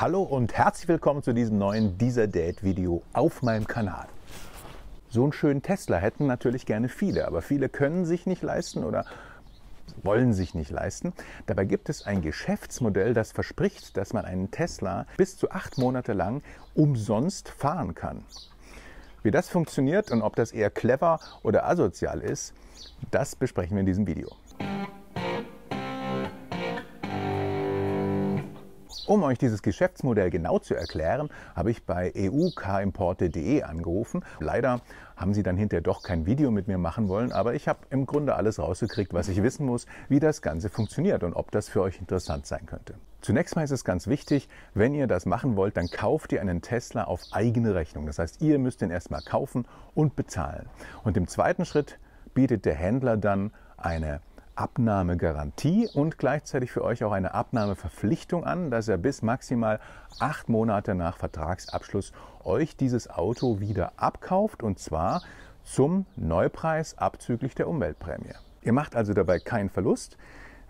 Hallo und herzlich willkommen zu diesem neuen Dieser Date Video auf meinem Kanal. So einen schönen Tesla hätten natürlich gerne viele, aber viele können sich nicht leisten oder wollen sich nicht leisten. Dabei gibt es ein Geschäftsmodell, das verspricht, dass man einen Tesla bis zu acht Monate lang umsonst fahren kann. Wie das funktioniert und ob das eher clever oder asozial ist, das besprechen wir in diesem Video. Um euch dieses Geschäftsmodell genau zu erklären, habe ich bei eukimporte.de angerufen. Leider haben sie dann hinterher doch kein Video mit mir machen wollen, aber ich habe im Grunde alles rausgekriegt, was ich wissen muss, wie das Ganze funktioniert und ob das für euch interessant sein könnte. Zunächst mal ist es ganz wichtig, wenn ihr das machen wollt, dann kauft ihr einen Tesla auf eigene Rechnung. Das heißt, ihr müsst den erstmal kaufen und bezahlen. Und im zweiten Schritt bietet der Händler dann eine Abnahmegarantie und gleichzeitig für euch auch eine Abnahmeverpflichtung an, dass er bis maximal acht Monate nach Vertragsabschluss euch dieses Auto wieder abkauft und zwar zum Neupreis abzüglich der Umweltprämie. Ihr macht also dabei keinen Verlust,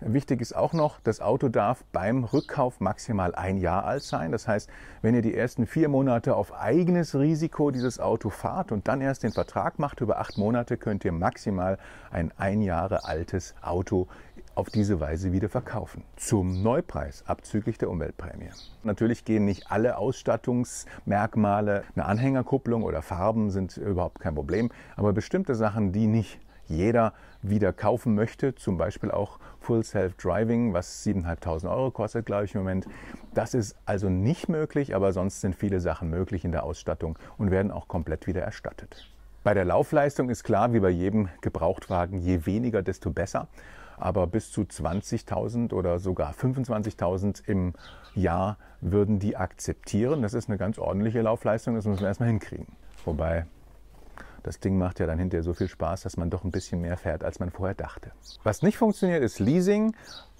Wichtig ist auch noch, das Auto darf beim Rückkauf maximal ein Jahr alt sein. Das heißt, wenn ihr die ersten vier Monate auf eigenes Risiko dieses Auto fahrt und dann erst den Vertrag macht über acht Monate, könnt ihr maximal ein ein Jahre altes Auto auf diese Weise wieder verkaufen. Zum Neupreis abzüglich der Umweltprämie. Natürlich gehen nicht alle Ausstattungsmerkmale, eine Anhängerkupplung oder Farben sind überhaupt kein Problem, aber bestimmte Sachen, die nicht jeder wieder kaufen möchte, zum Beispiel auch Full Self Driving, was 7.500 Euro kostet, glaube ich, im Moment. Das ist also nicht möglich, aber sonst sind viele Sachen möglich in der Ausstattung und werden auch komplett wieder erstattet. Bei der Laufleistung ist klar, wie bei jedem Gebrauchtwagen, je weniger, desto besser. Aber bis zu 20.000 oder sogar 25.000 im Jahr würden die akzeptieren. Das ist eine ganz ordentliche Laufleistung, das müssen wir erstmal hinkriegen. Wobei das Ding macht ja dann hinterher so viel Spaß, dass man doch ein bisschen mehr fährt, als man vorher dachte. Was nicht funktioniert, ist Leasing.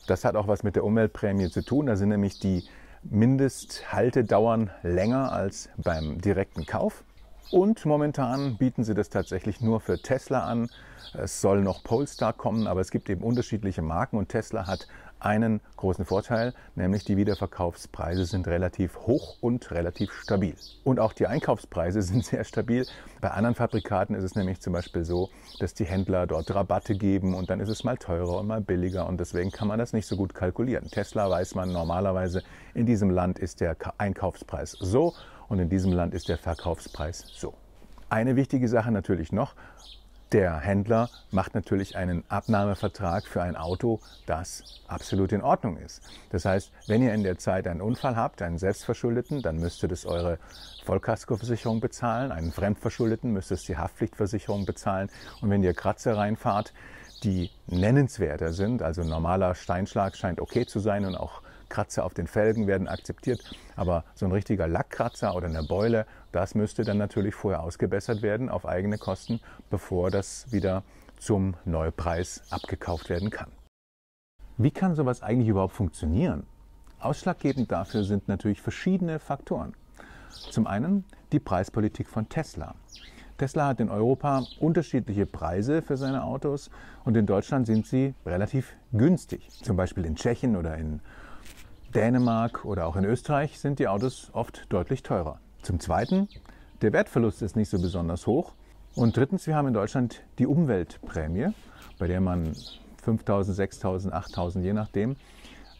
Das hat auch was mit der Umweltprämie zu tun. Da sind nämlich die Mindesthaltedauern länger als beim direkten Kauf. Und momentan bieten sie das tatsächlich nur für Tesla an. Es soll noch Polestar kommen, aber es gibt eben unterschiedliche Marken und Tesla hat einen großen Vorteil, nämlich die Wiederverkaufspreise sind relativ hoch und relativ stabil. Und auch die Einkaufspreise sind sehr stabil. Bei anderen Fabrikaten ist es nämlich zum Beispiel so, dass die Händler dort Rabatte geben und dann ist es mal teurer und mal billiger und deswegen kann man das nicht so gut kalkulieren. Tesla weiß man normalerweise, in diesem Land ist der Einkaufspreis so und in diesem Land ist der Verkaufspreis so. Eine wichtige Sache natürlich noch, der Händler macht natürlich einen Abnahmevertrag für ein Auto, das absolut in Ordnung ist. Das heißt, wenn ihr in der Zeit einen Unfall habt, einen selbstverschuldeten, dann müsstet es eure Vollkaskoversicherung bezahlen, einen fremdverschuldeten müsstet müsstest die Haftpflichtversicherung bezahlen und wenn ihr Kratzer reinfahrt, die nennenswerter sind, also normaler Steinschlag scheint okay zu sein und auch Kratzer auf den Felgen werden akzeptiert. Aber so ein richtiger Lackkratzer oder eine Beule, das müsste dann natürlich vorher ausgebessert werden auf eigene Kosten, bevor das wieder zum Neupreis abgekauft werden kann. Wie kann sowas eigentlich überhaupt funktionieren? Ausschlaggebend dafür sind natürlich verschiedene Faktoren. Zum einen die Preispolitik von Tesla. Tesla hat in Europa unterschiedliche Preise für seine Autos und in Deutschland sind sie relativ günstig. Zum Beispiel in Tschechien oder in Dänemark oder auch in Österreich sind die Autos oft deutlich teurer. Zum Zweiten, der Wertverlust ist nicht so besonders hoch. Und drittens, wir haben in Deutschland die Umweltprämie, bei der man 5000, 6000, 8000, je nachdem,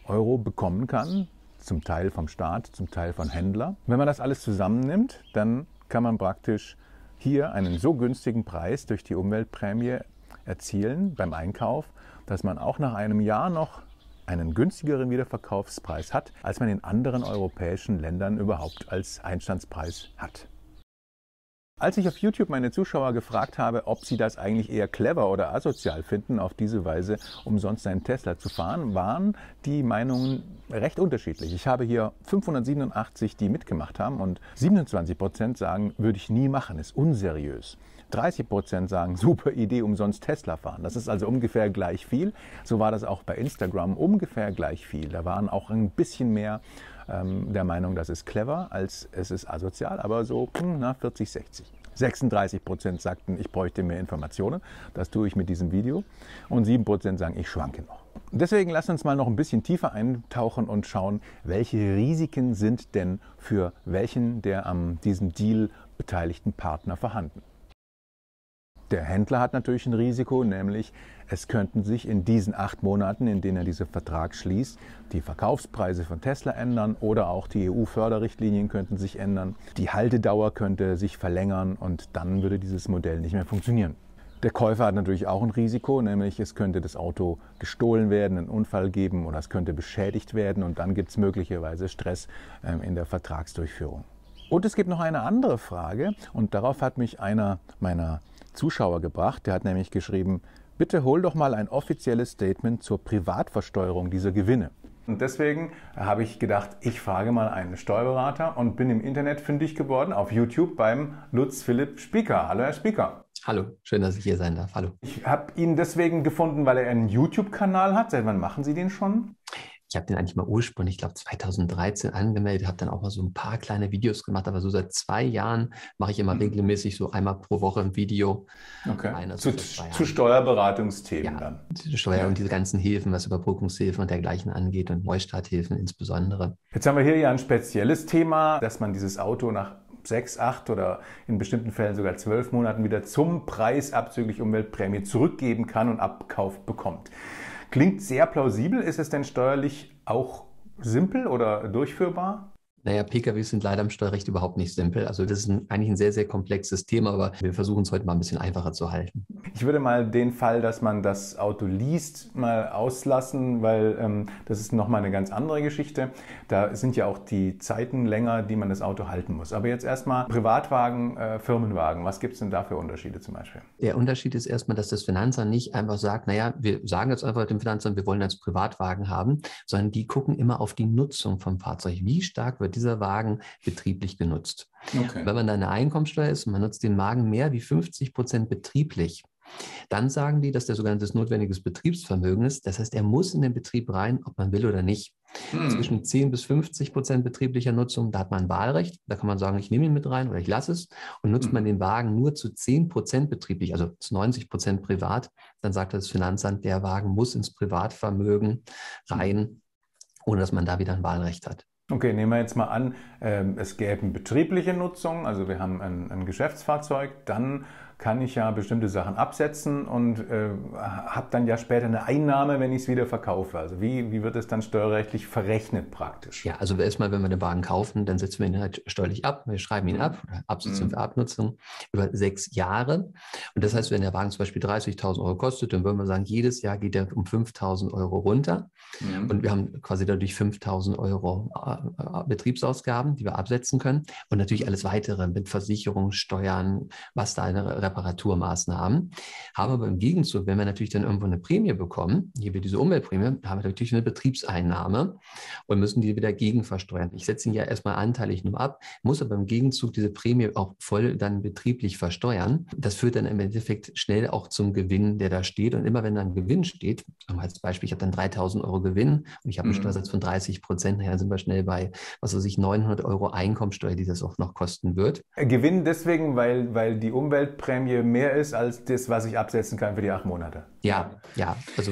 Euro bekommen kann. Zum Teil vom Staat, zum Teil von Händler. Wenn man das alles zusammennimmt, dann kann man praktisch hier einen so günstigen Preis durch die Umweltprämie erzielen beim Einkauf, dass man auch nach einem Jahr noch einen günstigeren Wiederverkaufspreis hat, als man in anderen europäischen Ländern überhaupt als Einstandspreis hat. Als ich auf YouTube meine Zuschauer gefragt habe, ob sie das eigentlich eher clever oder asozial finden, auf diese Weise umsonst einen Tesla zu fahren, waren die Meinungen recht unterschiedlich. Ich habe hier 587, die mitgemacht haben und 27 Prozent sagen, würde ich nie machen, ist unseriös. 30 Prozent sagen, super Idee, umsonst Tesla fahren. Das ist also ungefähr gleich viel. So war das auch bei Instagram ungefähr gleich viel. Da waren auch ein bisschen mehr ähm, der Meinung, das ist clever, als es ist asozial, aber so hm, na, 40, 60. 36 Prozent sagten, ich bräuchte mehr Informationen. Das tue ich mit diesem Video. Und 7 Prozent sagen, ich schwanke noch. Deswegen lass uns mal noch ein bisschen tiefer eintauchen und schauen, welche Risiken sind denn für welchen der an diesem Deal beteiligten Partner vorhanden. Der Händler hat natürlich ein Risiko, nämlich es könnten sich in diesen acht Monaten, in denen er diesen Vertrag schließt, die Verkaufspreise von Tesla ändern oder auch die EU-Förderrichtlinien könnten sich ändern. Die Haltedauer könnte sich verlängern und dann würde dieses Modell nicht mehr funktionieren. Der Käufer hat natürlich auch ein Risiko, nämlich es könnte das Auto gestohlen werden, einen Unfall geben oder es könnte beschädigt werden und dann gibt es möglicherweise Stress ähm, in der Vertragsdurchführung. Und es gibt noch eine andere Frage und darauf hat mich einer meiner Zuschauer gebracht. Der hat nämlich geschrieben, bitte hol doch mal ein offizielles Statement zur Privatversteuerung dieser Gewinne. Und deswegen habe ich gedacht, ich frage mal einen Steuerberater und bin im Internet fündig geworden auf YouTube beim Lutz Philipp Spieker. Hallo, Herr Spieker. Hallo, schön, dass ich hier sein darf. Hallo. Ich habe ihn deswegen gefunden, weil er einen YouTube-Kanal hat. Seit wann machen Sie den schon? ich habe den eigentlich mal ursprünglich, ich glaube 2013 angemeldet, habe dann auch mal so ein paar kleine Videos gemacht, aber so seit zwei Jahren mache ich immer mhm. regelmäßig so einmal pro Woche ein Video. Okay. Also zu, zu, Steuerberatungsthemen ja, dann. Die Steuer und diese ganzen Hilfen, was Überbrückungshilfen und dergleichen angeht und Neustarthilfen insbesondere. Jetzt haben wir hier ja ein spezielles Thema, dass man dieses Auto nach sechs, acht oder in bestimmten Fällen sogar zwölf Monaten wieder zum Preis abzüglich Umweltprämie zurückgeben kann und abkauft bekommt. Klingt sehr plausibel. Ist es denn steuerlich auch simpel oder durchführbar? Naja, PKWs sind leider im Steuerrecht überhaupt nicht simpel. Also das ist ein, eigentlich ein sehr, sehr komplexes Thema, aber wir versuchen es heute mal ein bisschen einfacher zu halten. Ich würde mal den Fall, dass man das Auto liest, mal auslassen, weil ähm, das ist nochmal eine ganz andere Geschichte. Da sind ja auch die Zeiten länger, die man das Auto halten muss. Aber jetzt erstmal Privatwagen, äh, Firmenwagen. Was gibt es denn da für Unterschiede zum Beispiel? Der Unterschied ist erstmal, dass das Finanzamt nicht einfach sagt, naja, wir sagen jetzt einfach dem Finanzamt, wir wollen als Privatwagen haben, sondern die gucken immer auf die Nutzung vom Fahrzeug. Wie stark wird dieser Wagen betrieblich genutzt. Okay. Wenn man da eine Einkommensteuer ist und man nutzt den Wagen mehr wie 50 Prozent betrieblich, dann sagen die, dass der sogenanntes notwendiges Betriebsvermögen ist. Das heißt, er muss in den Betrieb rein, ob man will oder nicht. Hm. Zwischen 10 bis 50 Prozent betrieblicher Nutzung, da hat man Wahlrecht. Da kann man sagen, ich nehme ihn mit rein oder ich lasse es. Und nutzt hm. man den Wagen nur zu 10 Prozent betrieblich, also zu 90 Prozent privat, dann sagt das Finanzamt, der Wagen muss ins Privatvermögen rein, ohne dass man da wieder ein Wahlrecht hat. Okay, nehmen wir jetzt mal an, ähm, es gäbe betriebliche Nutzung, also wir haben ein, ein Geschäftsfahrzeug, dann kann ich ja bestimmte Sachen absetzen und äh, habe dann ja später eine Einnahme, wenn ich es wieder verkaufe. Also wie, wie wird es dann steuerrechtlich verrechnet praktisch? Ja, also erstmal, wenn wir den Wagen kaufen, dann setzen wir ihn halt steuerlich ab. Wir schreiben ihn mhm. ab, Absetzung mhm. für Abnutzung, über sechs Jahre. Und das heißt, wenn der Wagen zum Beispiel 30.000 Euro kostet, dann würden wir sagen, jedes Jahr geht er um 5.000 Euro runter. Mhm. Und wir haben quasi dadurch 5.000 Euro äh, äh, Betriebsausgaben, die wir absetzen können. Und natürlich alles Weitere mit Versicherung, Steuern, was da eine Reparatur Reparaturmaßnahmen, haben aber im Gegenzug, wenn wir natürlich dann irgendwo eine Prämie bekommen, hier wird diese Umweltprämie, haben wir natürlich eine Betriebseinnahme und müssen die wieder gegenversteuern. Ich setze ihn ja erstmal anteilig nur ab, muss aber im Gegenzug diese Prämie auch voll dann betrieblich versteuern. Das führt dann im Endeffekt schnell auch zum Gewinn, der da steht. Und immer wenn dann Gewinn steht, als Beispiel, ich habe dann 3000 Euro Gewinn und ich habe einen mhm. Steuersatz von 30 Prozent, dann sind wir schnell bei, was weiß ich, 900 Euro Einkommensteuer, die das auch noch kosten wird. Gewinn deswegen, weil, weil die Umweltprämie Prämie mehr ist als das, was ich absetzen kann für die acht Monate. Ja, ja, also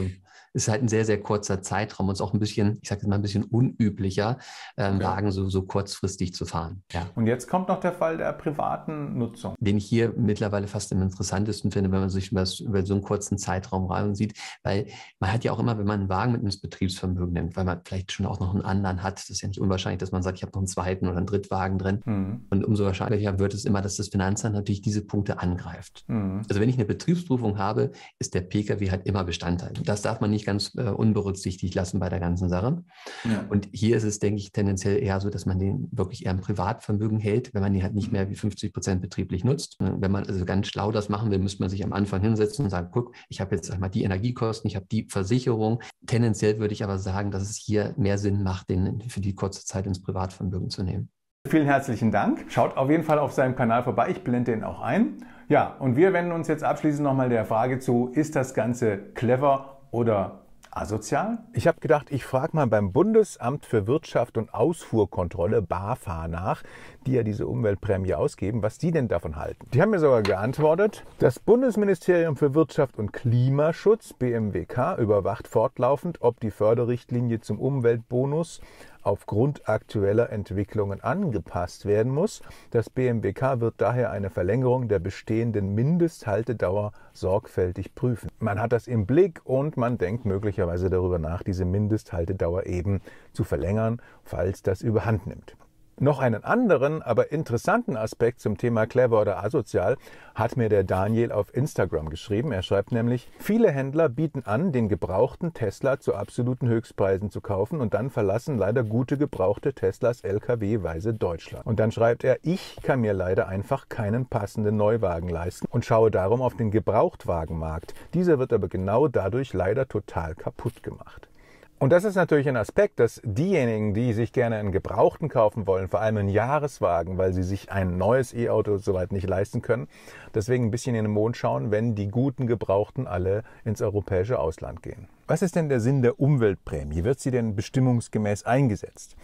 ist halt ein sehr, sehr kurzer Zeitraum und ist auch ein bisschen, ich sage jetzt mal, ein bisschen unüblicher, ähm, okay. Wagen so, so kurzfristig zu fahren. Ja. Und jetzt kommt noch der Fall der privaten Nutzung. Den ich hier mittlerweile fast am interessantesten finde, wenn man sich das über so einen kurzen Zeitraum rein sieht, weil man hat ja auch immer, wenn man einen Wagen mit ins Betriebsvermögen nimmt, weil man vielleicht schon auch noch einen anderen hat, das ist ja nicht unwahrscheinlich, dass man sagt, ich habe noch einen zweiten oder einen Drittwagen drin. Mhm. Und umso wahrscheinlicher wird es immer, dass das Finanzamt natürlich diese Punkte angreift. Mhm. Also wenn ich eine Betriebsprüfung habe, ist der Pkw halt immer Bestandteil. Das darf man nicht nicht ganz äh, unberücksichtigt lassen bei der ganzen Sache. Ja. Und hier ist es, denke ich, tendenziell eher so, dass man den wirklich eher im Privatvermögen hält, wenn man den halt nicht mhm. mehr wie 50 Prozent betrieblich nutzt. Ne, wenn man also ganz schlau das machen will, müsste man sich am Anfang hinsetzen und sagen, guck, ich habe jetzt einmal die Energiekosten, ich habe die Versicherung. Tendenziell würde ich aber sagen, dass es hier mehr Sinn macht, den für die kurze Zeit ins Privatvermögen zu nehmen. Vielen herzlichen Dank. Schaut auf jeden Fall auf seinem Kanal vorbei. Ich blende ihn auch ein. Ja, und wir wenden uns jetzt abschließend nochmal der Frage zu, ist das Ganze clever oder asozial? Ich habe gedacht, ich frage mal beim Bundesamt für Wirtschaft und Ausfuhrkontrolle, BAFA, nach, die ja diese Umweltprämie ausgeben, was die denn davon halten. Die haben mir sogar geantwortet, das Bundesministerium für Wirtschaft und Klimaschutz, BMWK, überwacht fortlaufend, ob die Förderrichtlinie zum Umweltbonus aufgrund aktueller Entwicklungen angepasst werden muss. Das BMWK wird daher eine Verlängerung der bestehenden Mindesthaltedauer sorgfältig prüfen. Man hat das im Blick und man denkt möglicherweise darüber nach, diese Mindesthaltedauer eben zu verlängern, falls das überhand nimmt. Noch einen anderen, aber interessanten Aspekt zum Thema clever oder asozial hat mir der Daniel auf Instagram geschrieben. Er schreibt nämlich, viele Händler bieten an, den gebrauchten Tesla zu absoluten Höchstpreisen zu kaufen und dann verlassen leider gute gebrauchte Teslas LKW-weise Deutschland. Und dann schreibt er, ich kann mir leider einfach keinen passenden Neuwagen leisten und schaue darum auf den Gebrauchtwagenmarkt. Dieser wird aber genau dadurch leider total kaputt gemacht. Und das ist natürlich ein Aspekt, dass diejenigen, die sich gerne einen Gebrauchten kaufen wollen, vor allem einen Jahreswagen, weil sie sich ein neues E-Auto soweit nicht leisten können, deswegen ein bisschen in den Mond schauen, wenn die guten Gebrauchten alle ins europäische Ausland gehen. Was ist denn der Sinn der Umweltprämie? Wird sie denn bestimmungsgemäß eingesetzt?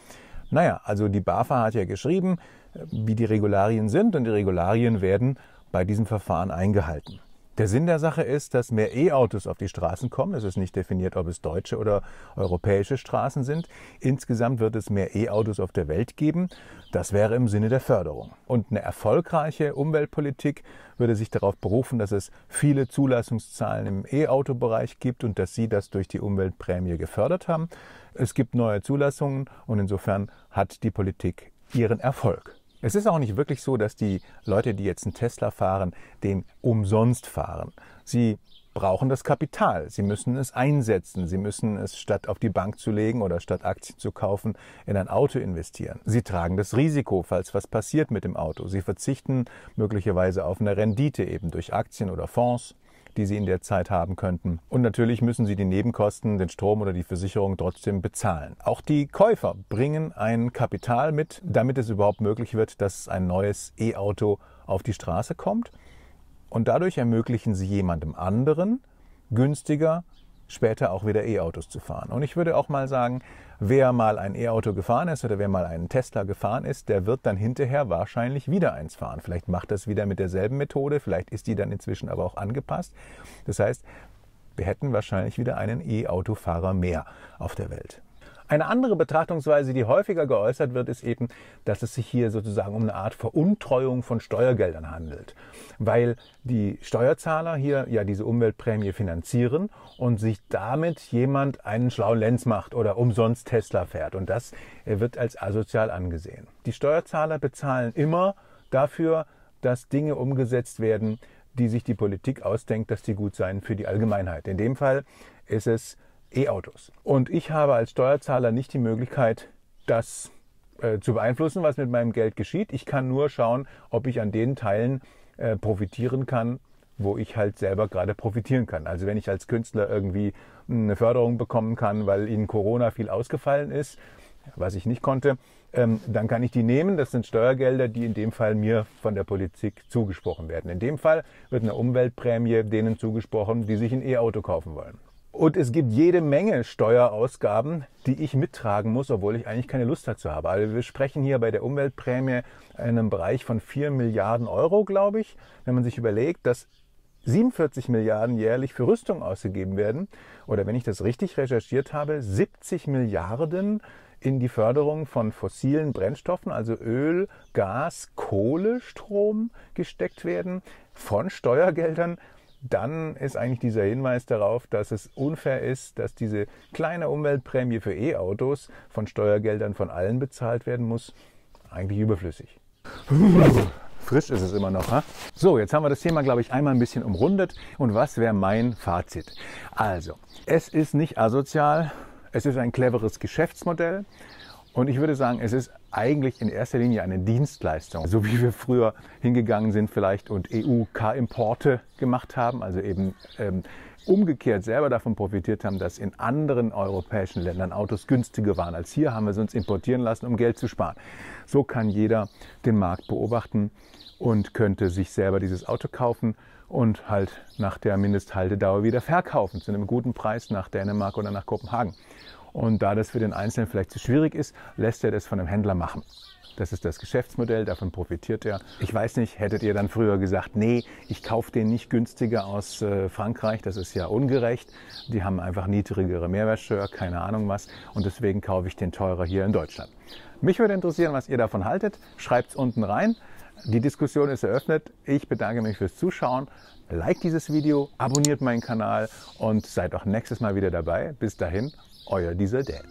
Naja, also die BAFA hat ja geschrieben, äh, wie die Regularien sind und die Regularien werden bei diesem Verfahren eingehalten. Der Sinn der Sache ist, dass mehr E-Autos auf die Straßen kommen. Es ist nicht definiert, ob es deutsche oder europäische Straßen sind. Insgesamt wird es mehr E-Autos auf der Welt geben. Das wäre im Sinne der Förderung. Und eine erfolgreiche Umweltpolitik würde sich darauf berufen, dass es viele Zulassungszahlen im E-Auto-Bereich gibt und dass Sie das durch die Umweltprämie gefördert haben. Es gibt neue Zulassungen und insofern hat die Politik ihren Erfolg. Es ist auch nicht wirklich so, dass die Leute, die jetzt einen Tesla fahren, den umsonst fahren. Sie brauchen das Kapital. Sie müssen es einsetzen. Sie müssen es statt auf die Bank zu legen oder statt Aktien zu kaufen, in ein Auto investieren. Sie tragen das Risiko, falls was passiert mit dem Auto. Sie verzichten möglicherweise auf eine Rendite eben durch Aktien oder Fonds die sie in der Zeit haben könnten. Und natürlich müssen sie die Nebenkosten, den Strom oder die Versicherung trotzdem bezahlen. Auch die Käufer bringen ein Kapital mit, damit es überhaupt möglich wird, dass ein neues E-Auto auf die Straße kommt. Und dadurch ermöglichen sie jemandem anderen, günstiger später auch wieder E-Autos zu fahren. Und ich würde auch mal sagen, wer mal ein E-Auto gefahren ist oder wer mal einen Tesla gefahren ist, der wird dann hinterher wahrscheinlich wieder eins fahren. Vielleicht macht das wieder mit derselben Methode, vielleicht ist die dann inzwischen aber auch angepasst. Das heißt, wir hätten wahrscheinlich wieder einen E-Autofahrer mehr auf der Welt. Eine andere Betrachtungsweise, die häufiger geäußert wird, ist eben, dass es sich hier sozusagen um eine Art Veruntreuung von Steuergeldern handelt, weil die Steuerzahler hier ja diese Umweltprämie finanzieren und sich damit jemand einen schlauen Lenz macht oder umsonst Tesla fährt. Und das äh, wird als asozial angesehen. Die Steuerzahler bezahlen immer dafür, dass Dinge umgesetzt werden, die sich die Politik ausdenkt, dass die gut seien für die Allgemeinheit. In dem Fall ist es E-Autos. Und ich habe als Steuerzahler nicht die Möglichkeit, das äh, zu beeinflussen, was mit meinem Geld geschieht. Ich kann nur schauen, ob ich an den Teilen äh, profitieren kann, wo ich halt selber gerade profitieren kann. Also wenn ich als Künstler irgendwie hm, eine Förderung bekommen kann, weil ihnen Corona viel ausgefallen ist, was ich nicht konnte, ähm, dann kann ich die nehmen. Das sind Steuergelder, die in dem Fall mir von der Politik zugesprochen werden. In dem Fall wird eine Umweltprämie denen zugesprochen, die sich ein E-Auto kaufen wollen. Und es gibt jede Menge Steuerausgaben, die ich mittragen muss, obwohl ich eigentlich keine Lust dazu habe. Also wir sprechen hier bei der Umweltprämie in einem Bereich von 4 Milliarden Euro, glaube ich. Wenn man sich überlegt, dass 47 Milliarden jährlich für Rüstung ausgegeben werden oder wenn ich das richtig recherchiert habe, 70 Milliarden in die Förderung von fossilen Brennstoffen, also Öl, Gas, Kohle, Strom gesteckt werden von Steuergeldern dann ist eigentlich dieser Hinweis darauf, dass es unfair ist, dass diese kleine Umweltprämie für E-Autos von Steuergeldern von allen bezahlt werden muss, eigentlich überflüssig. Frisch ist es immer noch. Ha? So, jetzt haben wir das Thema, glaube ich, einmal ein bisschen umrundet. Und was wäre mein Fazit? Also, es ist nicht asozial, es ist ein cleveres Geschäftsmodell. Und ich würde sagen, es ist eigentlich in erster Linie eine Dienstleistung, so wie wir früher hingegangen sind vielleicht und EU-K-Importe gemacht haben, also eben ähm, umgekehrt selber davon profitiert haben, dass in anderen europäischen Ländern Autos günstiger waren als hier, haben wir sie uns importieren lassen, um Geld zu sparen. So kann jeder den Markt beobachten und könnte sich selber dieses Auto kaufen und halt nach der Mindesthaltedauer wieder verkaufen zu einem guten Preis nach Dänemark oder nach Kopenhagen. Und da das für den Einzelnen vielleicht zu schwierig ist, lässt er das von einem Händler machen. Das ist das Geschäftsmodell, davon profitiert er. Ich weiß nicht, hättet ihr dann früher gesagt, nee, ich kaufe den nicht günstiger aus äh, Frankreich, das ist ja ungerecht. Die haben einfach niedrigere Mehrwertsteuer, keine Ahnung was. Und deswegen kaufe ich den teurer hier in Deutschland. Mich würde interessieren, was ihr davon haltet. Schreibt es unten rein. Die Diskussion ist eröffnet. Ich bedanke mich fürs Zuschauen. Like dieses Video, abonniert meinen Kanal und seid auch nächstes Mal wieder dabei. Bis dahin, euer dieser Dad.